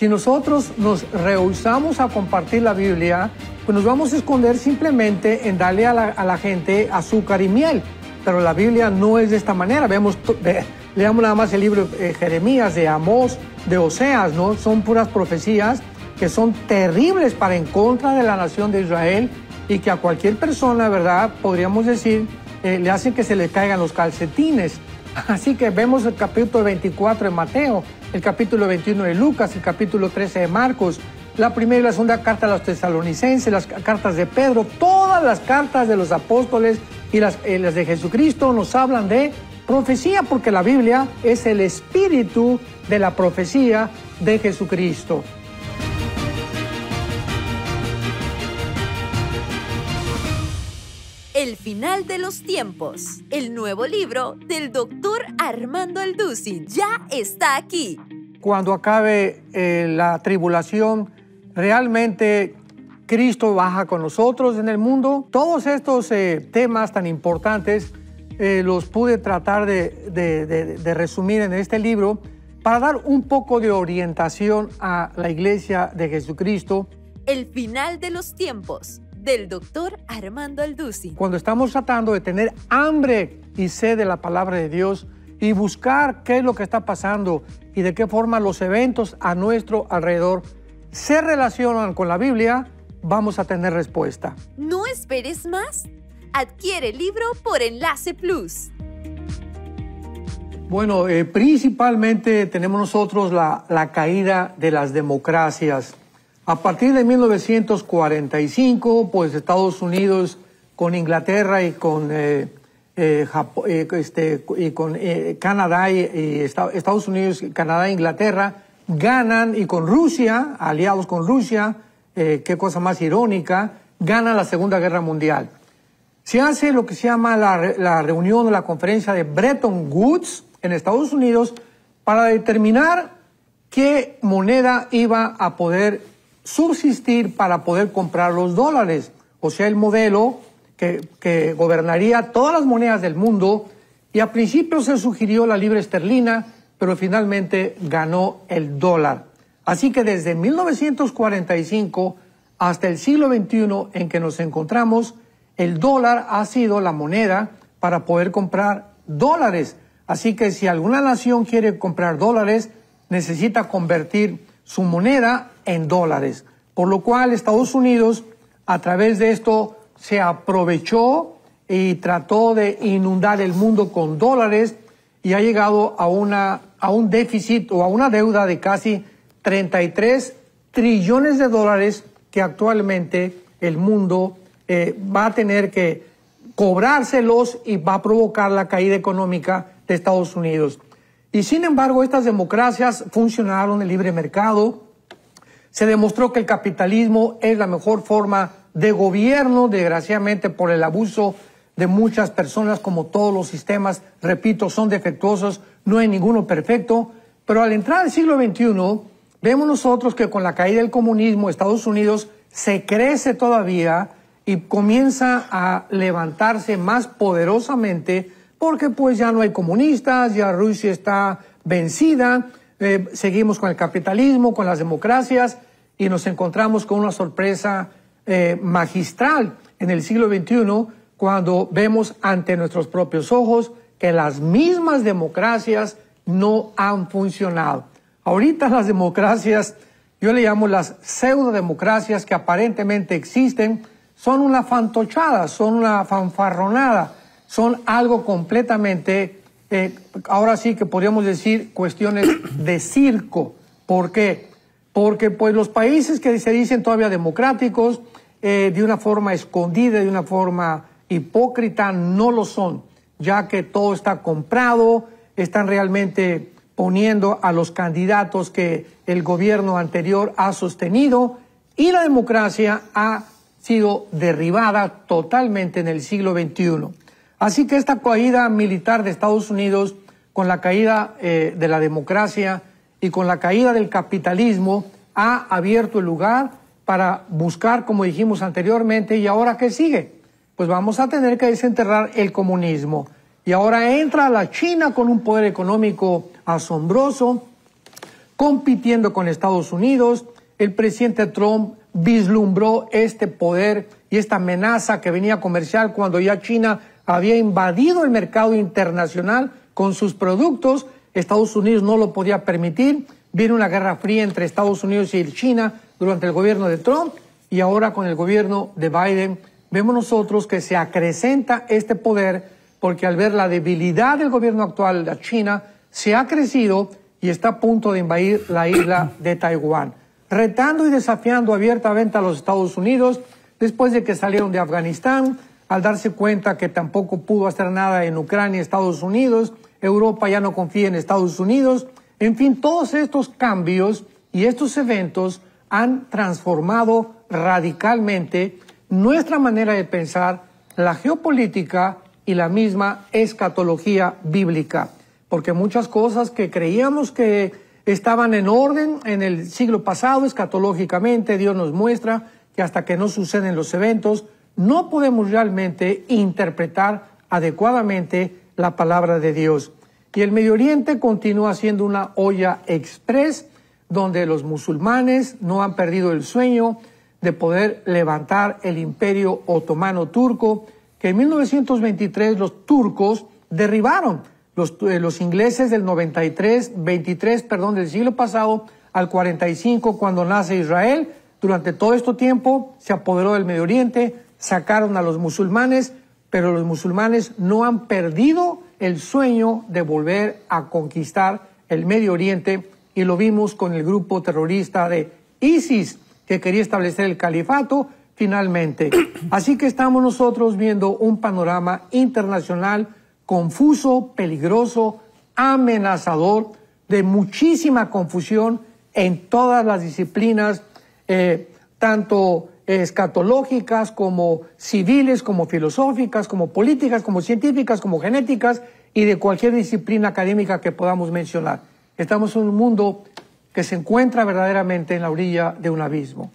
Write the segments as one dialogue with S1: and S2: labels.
S1: Si nosotros nos rehusamos a compartir la Biblia, pues nos vamos a esconder simplemente en darle a la, gente azúcar y miel. Pero la Biblia no es de esta manera. Vemos, leamos nada más el libro de eh, Jeremías, de Amós, de Oseas, ¿no? Son puras profecías que son terribles para en contra de la nación de Israel y que a cualquier persona, ¿verdad? Podríamos decir, eh, le hacen que se le caigan los calcetines. Así que vemos el capítulo 24 de Mateo, el capítulo 21 de Lucas, el capítulo 13 de Marcos, la primera y la segunda carta a los tesalonicenses, las cartas de Pedro, todas las cartas de los apóstoles y las, eh, las de Jesucristo nos hablan de profecía porque la Biblia es el espíritu de la profecía de Jesucristo.
S2: final de los tiempos. El nuevo libro del doctor Armando Alduzi ya está aquí.
S1: Cuando acabe eh, la tribulación, realmente Cristo baja con nosotros en el mundo. Todos estos eh, temas tan importantes eh, los pude tratar de, de, resumir en este libro para dar un poco de orientación a la iglesia de Jesucristo.
S2: El final de los tiempos del doctor Armando Aldusi.
S1: Cuando estamos tratando de tener hambre y sed de la palabra de Dios y buscar qué es lo que está pasando y de qué forma los eventos a nuestro alrededor se relacionan con la Biblia, vamos a tener respuesta.
S2: No esperes más. Adquiere el libro por Enlace Plus.
S1: Bueno, eh, principalmente tenemos nosotros la caída de las democracias. A partir de 1945, pues Estados Unidos con Inglaterra y con, eh, eh, eh, este, Canadá, y, Estados Unidos, Canadá e Inglaterra ganan y con Rusia, aliados con Rusia, qué cosa más irónica, ganan la Segunda Guerra Mundial. Se hace lo que se llama la, la reunión o la conferencia de Bretton Woods en Estados Unidos para determinar qué moneda iba a poder subsistir para poder comprar los dólares. O sea, el modelo que, que gobernaría todas las monedas del mundo y a principio se sugirió la libra esterlina, pero finalmente ganó el dólar. Así que desde 1945 hasta el siglo XXI en que nos encontramos, el dólar ha sido la moneda para poder comprar dólares. Así que si alguna nación quiere comprar dólares, necesita convertir su moneda en dólares, por lo cual Estados Unidos a través de esto se aprovechó y trató de inundar el mundo con dólares y ha llegado a, una, a un déficit o a una deuda de casi 33 trillones de dólares que actualmente el mundo eh, va a tener que cobrárselos y va a provocar la caída económica de Estados Unidos. Y sin embargo, estas democracias funcionaron el libre mercado. Se demostró que el capitalismo es la mejor forma de gobierno, desgraciadamente por el abuso de muchas personas, como todos los sistemas, repito, son defectuosos, no hay ninguno perfecto. Pero al entrar al siglo XXI, vemos nosotros que con la caída del comunismo, Estados Unidos se crece todavía y comienza a levantarse más poderosamente porque pues ya no hay comunistas, ya Rusia está vencida, eh, seguimos con el capitalismo, con las democracias y nos encontramos con una sorpresa eh, magistral en el siglo XXI cuando vemos ante nuestros propios ojos que las mismas democracias no han funcionado. Ahorita las democracias, yo le llamo las democracias que aparentemente existen, son una fantochada, son una fanfarronada son algo completamente, eh, ahora sí que podríamos decir cuestiones de circo. ¿Por qué? Porque pues los países que se dicen todavía democráticos, eh, de una forma escondida, de una forma hipócrita, no lo son, ya que todo está comprado, están realmente poniendo a los candidatos que el gobierno anterior ha sostenido y la democracia ha sido derribada totalmente en el siglo XXI. Así que esta caída militar de Estados Unidos, con la caída eh, de la democracia y con la caída del capitalismo, ha abierto el lugar para buscar, como dijimos anteriormente, y ahora qué sigue? Pues vamos a tener que desenterrar el comunismo. Y ahora entra la China con un poder económico asombroso, compitiendo con Estados Unidos. El presidente Trump vislumbró este poder y esta amenaza que venía comercial cuando ya China había invadido el mercado internacional con sus productos, Estados Unidos no lo podía permitir, vino una guerra fría entre Estados Unidos y China durante el gobierno de Trump y ahora con el gobierno de Biden vemos nosotros que se acrecenta este poder porque al ver la debilidad del gobierno actual de China se ha crecido y está a punto de invadir la isla de Taiwán, retando y desafiando abiertamente a los Estados Unidos después de que salieron de Afganistán, al darse cuenta que tampoco pudo hacer nada en Ucrania, Estados Unidos, Europa ya no confía en Estados Unidos, en fin, todos estos cambios y estos eventos han transformado radicalmente nuestra manera de pensar, la geopolítica y la misma escatología bíblica, porque muchas cosas que creíamos que estaban en orden en el siglo pasado, escatológicamente Dios nos muestra que hasta que no suceden los eventos, no podemos realmente interpretar adecuadamente la palabra de Dios. Y el Medio Oriente continúa siendo una olla express donde los musulmanes no han perdido el sueño de poder levantar el imperio otomano turco, que en 1923 los turcos derribaron los, eh, ingleses del 93, 23, perdón, del siglo pasado al 45 cuando nace Israel. Durante todo este tiempo se apoderó del Medio Oriente, sacaron a los musulmanes, pero los musulmanes no han perdido el sueño de volver a conquistar el Medio Oriente y lo vimos con el grupo terrorista de ISIS que quería establecer el califato finalmente. Así que estamos nosotros viendo un panorama internacional confuso, peligroso, amenazador, de muchísima confusión en todas las disciplinas, eh, tanto escatológicas, como civiles, como filosóficas, como políticas, como científicas, como genéticas y de cualquier disciplina académica que podamos mencionar. Estamos en un mundo que se encuentra verdaderamente en la orilla de un abismo.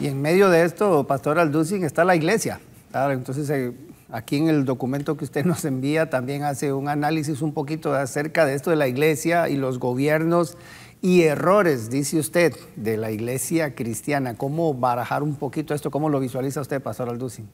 S1: Y en medio de esto, Pastor Alducin, está la
S2: iglesia. Entonces, eh, aquí en el documento que usted nos envía también hace un análisis un poquito acerca de esto de la iglesia y los gobiernos y errores, dice usted, de la iglesia cristiana. ¿Cómo barajar un poquito esto? ¿Cómo lo visualiza usted, Pastor Alducin?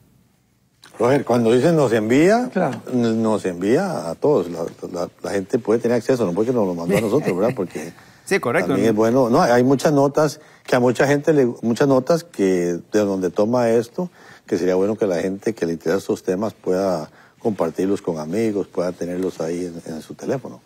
S3: Roger, cuando dicen nos envía, nos envía a todos. La, gente puede tener acceso, no puede que nos lo mandó a nosotros, ¿verdad? Porque sí, correcto. También es bueno. No, hay muchas notas que a mucha gente le, muchas notas que de donde toma esto, que sería bueno que la gente que le interesa estos temas pueda compartirlos con amigos, pueda tenerlos ahí en, su teléfono.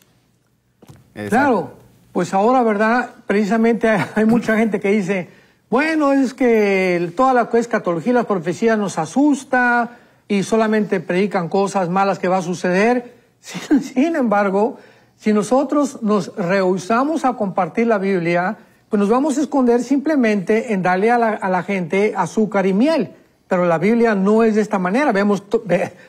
S1: Claro. Pues ahora, ¿verdad? Precisamente hay mucha gente que dice, bueno, es que toda la escatología y las profecías nos asusta y solamente predican cosas malas que va a suceder. Sin, embargo, si nosotros nos rehusamos a compartir la Biblia, pues nos vamos a esconder simplemente en darle a la, gente azúcar y miel. Pero la Biblia no es de esta manera. Vemos,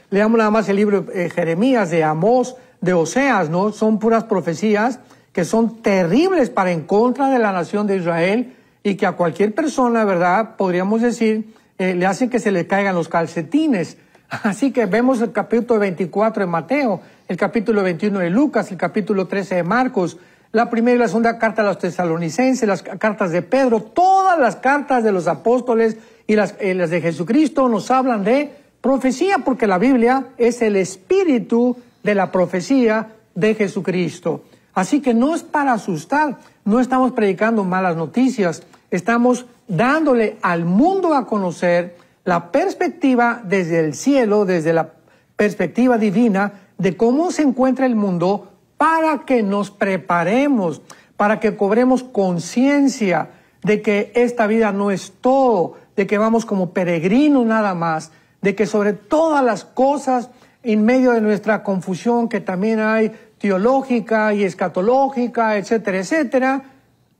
S1: leamos nada más el libro de eh, Jeremías, de Amós, de Oseas, ¿no? Son puras profecías que son terribles para en contra de la nación de Israel y que a cualquier persona, ¿verdad? Podríamos decir, eh, le hacen que se le caigan los calcetines. Así que vemos el capítulo 24 de Mateo, el capítulo 21 de Lucas, el capítulo 13 de Marcos, la primera y la segunda carta de los tesalonicenses, las cartas de Pedro, todas las cartas de los apóstoles y eh, las de Jesucristo nos hablan de profecía porque la Biblia es el espíritu de la profecía de Jesucristo. Así que no es para asustar, no estamos predicando malas noticias, estamos dándole al mundo a conocer la perspectiva desde el cielo, desde la perspectiva divina, de cómo se encuentra el mundo para que nos preparemos, para que cobremos conciencia de que esta vida no es todo, de que vamos como peregrinos nada más, de que sobre todas las cosas, en medio de nuestra confusión que también hay, teológica y escatológica, etcétera, etcétera,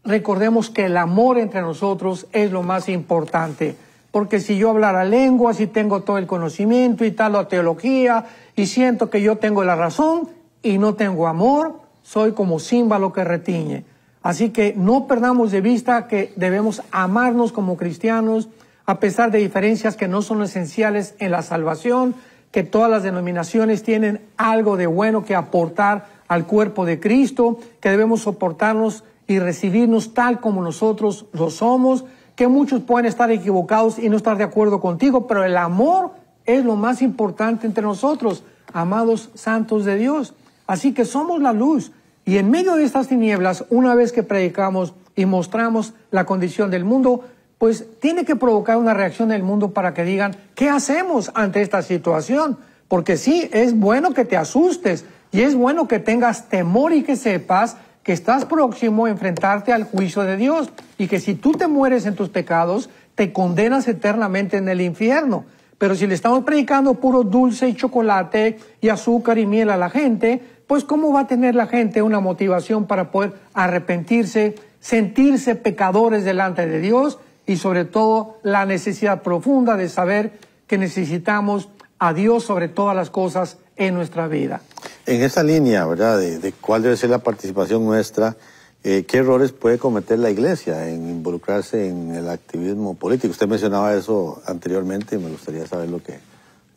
S1: recordemos que el amor entre nosotros es lo más importante. Porque si yo hablara lenguas y tengo todo el conocimiento y tal la teología y siento que yo tengo la razón y no tengo amor, soy como símbolo que retiñe. Así que no perdamos de vista que debemos amarnos como cristianos a pesar de diferencias que no son esenciales en la salvación, que todas las denominaciones tienen algo de bueno que aportar al cuerpo de Cristo, que debemos soportarnos y recibirnos tal como nosotros lo somos, que muchos pueden estar equivocados y no estar de acuerdo contigo, pero el amor es lo más importante entre nosotros, amados santos de Dios. Así que somos la luz. Y en medio de estas tinieblas, una vez que predicamos y mostramos la condición del mundo, pues tiene que provocar una reacción del mundo para que digan, ¿qué hacemos ante esta situación? Porque sí, es bueno que te asustes y es bueno que tengas temor y que sepas que estás próximo a enfrentarte al juicio de Dios y que si tú te mueres en tus pecados, te condenas eternamente en el infierno. Pero si le estamos predicando puro dulce y chocolate y azúcar y miel a la gente, pues ¿cómo va a tener la gente una motivación para poder arrepentirse, sentirse pecadores delante de Dios y sobre todo la necesidad profunda de saber que necesitamos a Dios sobre todas las cosas en nuestra vida.
S3: En esa línea, ¿verdad? De, cuál debe ser la participación nuestra, eh, ¿qué errores puede cometer la Iglesia en involucrarse en el activismo político? Usted mencionaba eso anteriormente y me gustaría saber lo que,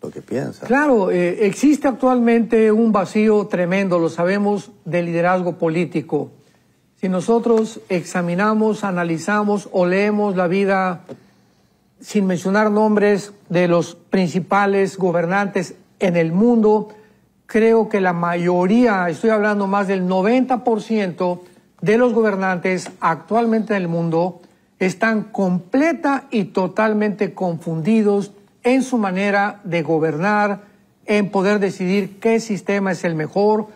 S3: lo que piensa.
S1: Claro, eh, existe actualmente un vacío tremendo, lo sabemos, de liderazgo político. Si nosotros examinamos, analizamos o leemos la vida, sin mencionar nombres de los principales gobernantes en el mundo, creo que la mayoría, estoy hablando más del 90% de los gobernantes actualmente en el mundo, están completa y totalmente confundidos en su manera de gobernar, en poder decidir qué sistema es el mejor,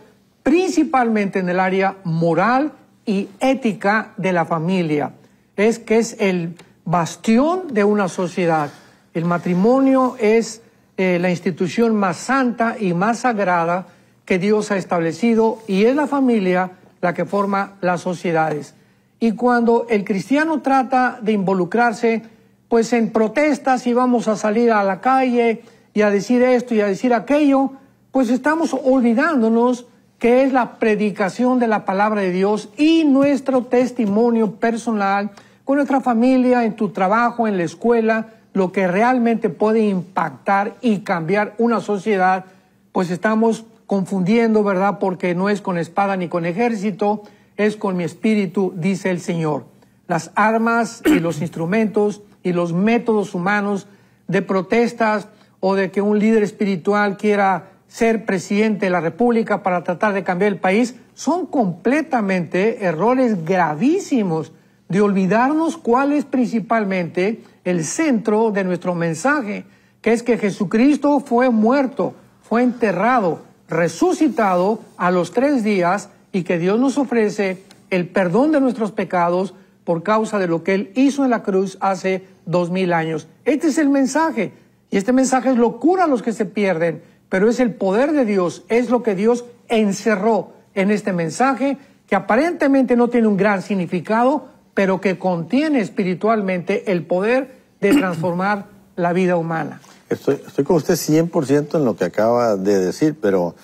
S1: principalmente en el área moral y ética de la familia. Es que es el bastión de una sociedad. El matrimonio es eh, la institución más santa y más sagrada que Dios ha establecido y es la familia la que forma las sociedades. Y cuando el cristiano trata de involucrarse, pues en protestas y vamos a salir a la calle y a decir esto y a decir aquello, pues estamos olvidándonos que es la predicación de la palabra de Dios y nuestro testimonio personal con nuestra familia, en tu trabajo, en la escuela, lo que realmente puede impactar y cambiar una sociedad, pues estamos confundiendo, ¿verdad? Porque no es con espada ni con ejército, es con mi espíritu, dice el Señor. Las armas y los instrumentos y los métodos humanos de protestas o de que un líder espiritual quiera ser presidente de la República para tratar de cambiar el país, son completamente errores gravísimos de olvidarnos cuál es principalmente el centro de nuestro mensaje, que es que Jesucristo fue muerto, fue enterrado, resucitado a los tres días y que Dios nos ofrece el perdón de nuestros pecados por causa de lo que Él hizo en la cruz hace dos mil años. Este es el mensaje. Y este mensaje es locura a los que se pierden pero es el poder de Dios, es lo que Dios encerró en este mensaje que aparentemente no tiene un gran significado, pero que contiene espiritualmente el poder de transformar la vida humana.
S3: Estoy, con usted 100% en lo que acaba de decir, pero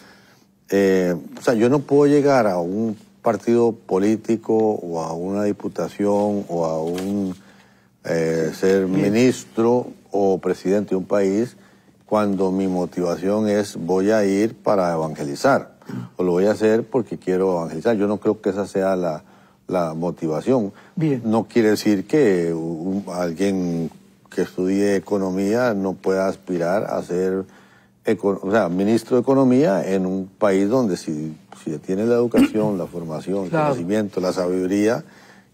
S3: eh, o sea, yo no puedo llegar a un partido político o a una diputación o a un eh, ser ministro o presidente de un país cuando mi motivación es voy a ir para evangelizar o lo voy a hacer porque quiero evangelizar. Yo no creo que esa sea la, motivación. No quiere decir que alguien que estudie economía no pueda aspirar a ser ministro de Economía en un país donde si, tiene la educación, la formación, el conocimiento, la sabiduría,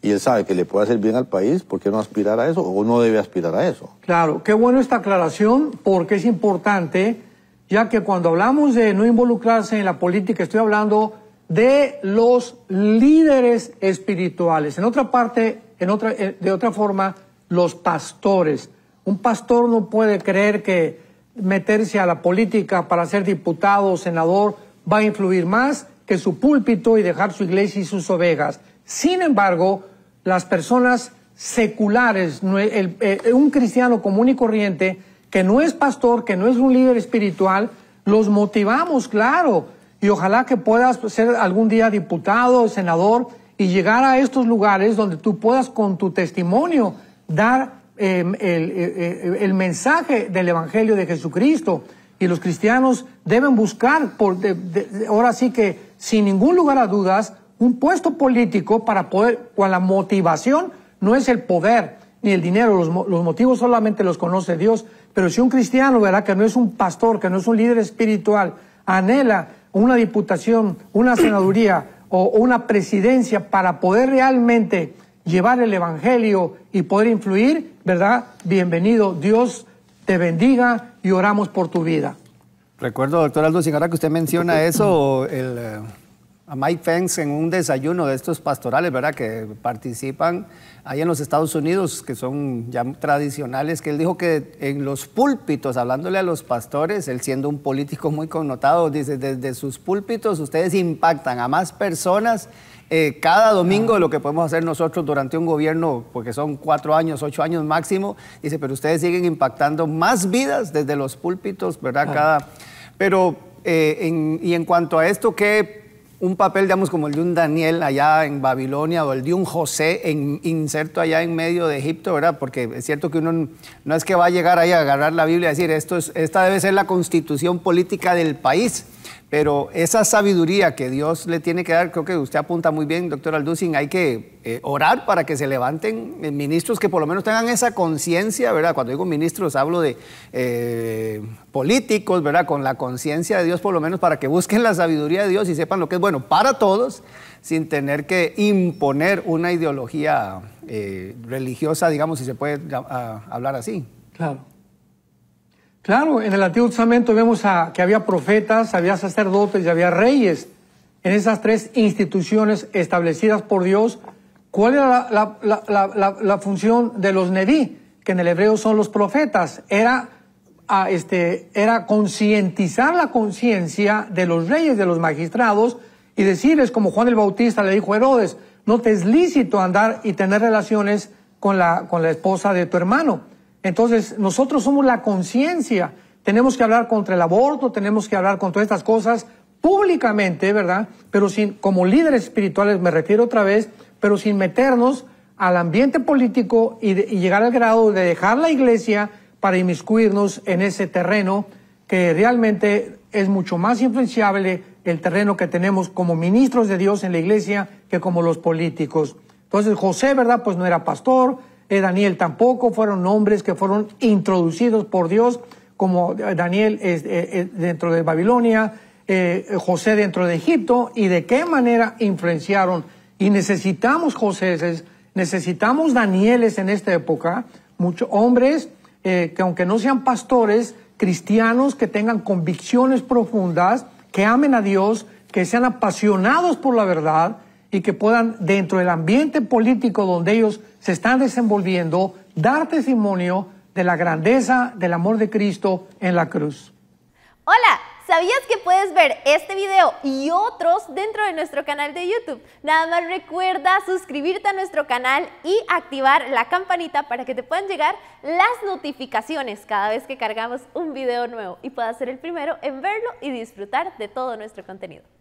S3: y él sabe que le puede hacer bien al país, ¿por qué no aspirar a eso o no debe aspirar a eso? Claro, qué bueno esta aclaración
S1: porque es importante, ya que cuando hablamos de no involucrarse en la política, estoy hablando de los líderes espirituales. En otra parte, en otra, eh, de otra forma, los pastores. Un pastor no puede creer que meterse a la política para ser diputado o senador va a influir más que su púlpito y dejar su iglesia y sus ovejas. Sin embargo, las personas seculares, eh, un cristiano común y corriente, que no es pastor, que no es un líder espiritual, los motivamos, claro, y ojalá que puedas ser algún día diputado, senador, y llegar a estos lugares donde tú puedas con tu testimonio dar em, eh, eh, el, mensaje del Evangelio de Jesucristo. Y los cristianos deben buscar, por, ahora sí que sin ningún lugar a dudas, un puesto político para poder, cuando la motivación no es el poder ni el dinero, los, motivos solamente los conoce Dios, pero si un cristiano, ¿verdad? Que no es un pastor, que no es un líder espiritual, anhela una diputación, una senaduría o una presidencia para poder realmente llevar el Evangelio y poder influir, ¿verdad? Bienvenido, Dios te bendiga y oramos por tu vida.
S2: Recuerdo, doctor Aldo señora que usted menciona eso, el, eh, a Mike Pence en un desayuno de estos pastorales, ¿verdad? Que participan ahí en los Estados Unidos, que son ya tradicionales, que él dijo que en los púlpitos, hablándole a los pastores, él siendo un político muy connotado, dice, desde sus púlpitos ustedes impactan a más personas eh, cada domingo de lo que podemos hacer nosotros durante un gobierno, porque son cuatro años, ocho años máximo, dice, pero ustedes siguen impactando más vidas desde los púlpitos, ¿verdad? Cada... Pero, eh, y en cuanto a esto, ¿qué un papel, digamos, como el de un Daniel allá en Babilonia o el de un José en, inserto allá en medio de Egipto, ¿verdad? Porque es cierto que uno no es que va a llegar ahí a agarrar la Biblia y decir, esto es, esta debe ser la constitución política del país, pero esa sabiduría que Dios le tiene que dar, creo que usted apunta muy bien, doctor Alducin, hay que eh, orar para que se levanten eh, ministros que por lo menos tengan esa conciencia, ¿verdad? Cuando digo ministros hablo de eh, políticos, ¿verdad? Con la conciencia de Dios por lo menos para que busquen la sabiduría de Dios y sepan lo que es bueno para todos sin tener que imponer una ideología
S1: religiosa, digamos, si se puede ah, hablar así. Claro. Claro, en el Antiguo Testamento vemos que había profetas, había sacerdotes y había reyes. En esas tres instituciones establecidas por Dios, ¿cuál era la, función de los Neví? Que en el hebreo son los profetas. Era, este, era concientizar la conciencia de los reyes, de los magistrados, y decirles, como Juan el Bautista le dijo a Herodes, no te es lícito andar y tener relaciones con la, con la esposa de tu hermano. Entonces, nosotros somos la conciencia. Tenemos que hablar contra el aborto, tenemos que hablar contra estas cosas públicamente, ¿verdad? Pero sin, como líderes espirituales, me refiero otra vez, pero sin meternos al ambiente político y, llegar al grado de dejar la iglesia para inmiscuirnos en ese terreno que realmente es mucho más influenciable el terreno que tenemos como ministros de Dios en la iglesia que como los políticos. Entonces José, ¿verdad? Pues no era pastor, eh, Daniel, tampoco fueron hombres que fueron introducidos por Dios, como eh, Daniel eh, dentro de Babilonia, José dentro de Egipto, y de qué manera influenciaron. Y necesitamos José, necesitamos Danieles en esta época, muchos hombres que aunque no sean pastores, cristianos que tengan convicciones profundas, que amen a Dios, que sean apasionados por la verdad y que puedan, dentro del ambiente político donde ellos se están desenvolviendo, dar testimonio de la grandeza del amor de Cristo en la cruz.
S2: Hola, ¿sabías que puedes ver este video y otros dentro de nuestro canal de YouTube? Nada más recuerda suscribirte a nuestro canal y activar la campanita para que te puedan llegar las notificaciones cada vez que cargamos un video nuevo y puedas ser el primero en verlo y disfrutar de todo nuestro contenido.